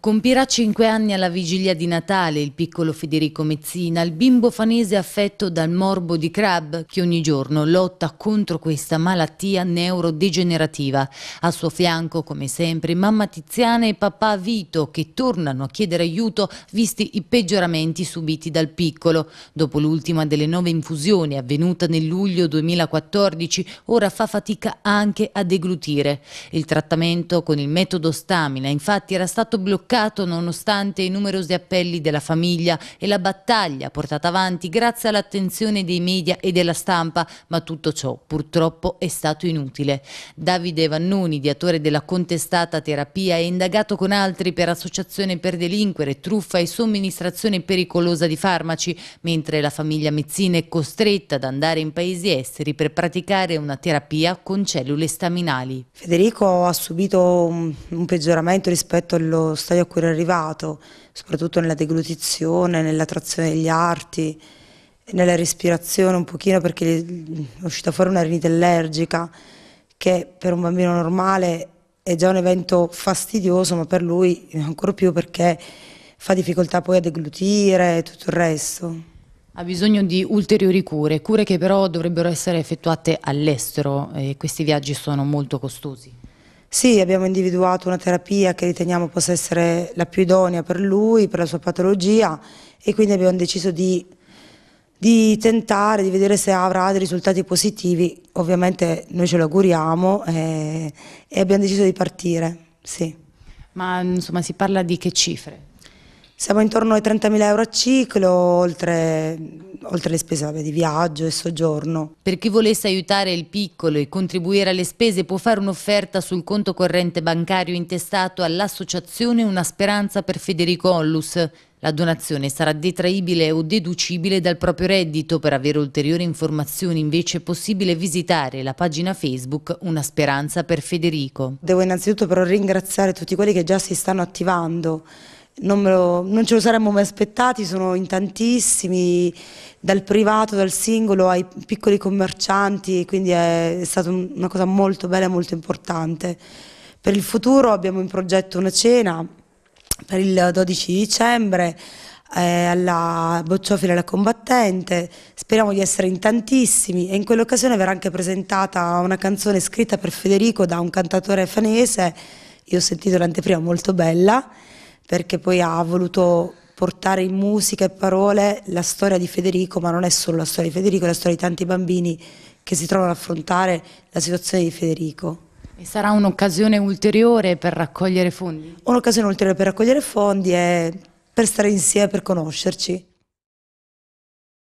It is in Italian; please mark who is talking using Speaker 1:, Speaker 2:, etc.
Speaker 1: Compirà cinque anni alla vigilia di Natale il piccolo Federico Mezzina, il bimbo fanese affetto dal morbo di Crab che ogni giorno lotta contro questa malattia neurodegenerativa. A suo fianco, come sempre, mamma Tiziana e papà Vito che tornano a chiedere aiuto visti i peggioramenti subiti dal piccolo. Dopo l'ultima delle nove infusioni avvenuta nel luglio 2014, ora fa fatica anche a deglutire. Il trattamento con il metodo stamina infatti era stato bloccato bloccato nonostante i numerosi appelli della famiglia e la battaglia portata avanti grazie all'attenzione dei media e della stampa, ma tutto ciò purtroppo è stato inutile. Davide Vannoni, ideatore della contestata terapia, è indagato con altri per associazione per delinquere, truffa e somministrazione pericolosa di farmaci, mentre la famiglia Mezzina è costretta ad andare in paesi esteri per praticare una terapia con cellule staminali.
Speaker 2: Federico ha subito un, peggioramento rispetto allo stadio stadio a cui era arrivato, soprattutto nella deglutizione, nella trazione degli arti, nella respirazione un pochino perché è uscita fuori una rinite allergica che per un bambino normale è già un evento fastidioso, ma per lui ancora più perché fa difficoltà poi a deglutire e tutto il resto.
Speaker 1: Ha bisogno di ulteriori cure, cure che però dovrebbero essere effettuate all'estero
Speaker 2: e questi viaggi sono molto costosi. Sì, abbiamo individuato una terapia che riteniamo possa essere la più idonea per lui, per la sua patologia e quindi abbiamo deciso di, di tentare, di vedere se avrà dei risultati positivi. Ovviamente noi ce lo auguriamo e, eh, e abbiamo deciso di partire, sì. Ma insomma si parla di che cifre? Siamo intorno ai 30.000 euro a ciclo, oltre, oltre le spese vabbè, di viaggio e soggiorno. Per chi volesse aiutare il piccolo e
Speaker 1: contribuire alle spese può fare un'offerta sul conto corrente bancario intestato all'associazione Una Speranza per Federico Ollus. La donazione sarà detraibile o deducibile dal proprio reddito. Per avere ulteriori informazioni invece è possibile visitare la pagina
Speaker 2: Facebook Una Speranza per Federico. Devo innanzitutto però ringraziare tutti quelli che già si stanno attivando non, lo, non, ce lo saremmo mai aspettati, sono in tantissimi, dal privato, dal singolo ai piccoli commercianti, quindi è, è stata una cosa molto bella e molto importante. Per il futuro abbiamo in progetto una cena per il 12 dicembre eh, alla Bocciofila la combattente, speriamo di essere in tantissimi e in quell'occasione verrà anche presentata una canzone scritta per Federico da un cantatore fanese, io ho sentito l'anteprima molto bella perché poi ha voluto portare in musica e parole la storia di Federico, ma non è solo la storia di Federico, è la storia di tanti bambini che si trovano ad affrontare la situazione di Federico. E sarà un'occasione ulteriore per raccogliere fondi? Un'occasione ulteriore per raccogliere fondi e per stare insieme, per conoscerci.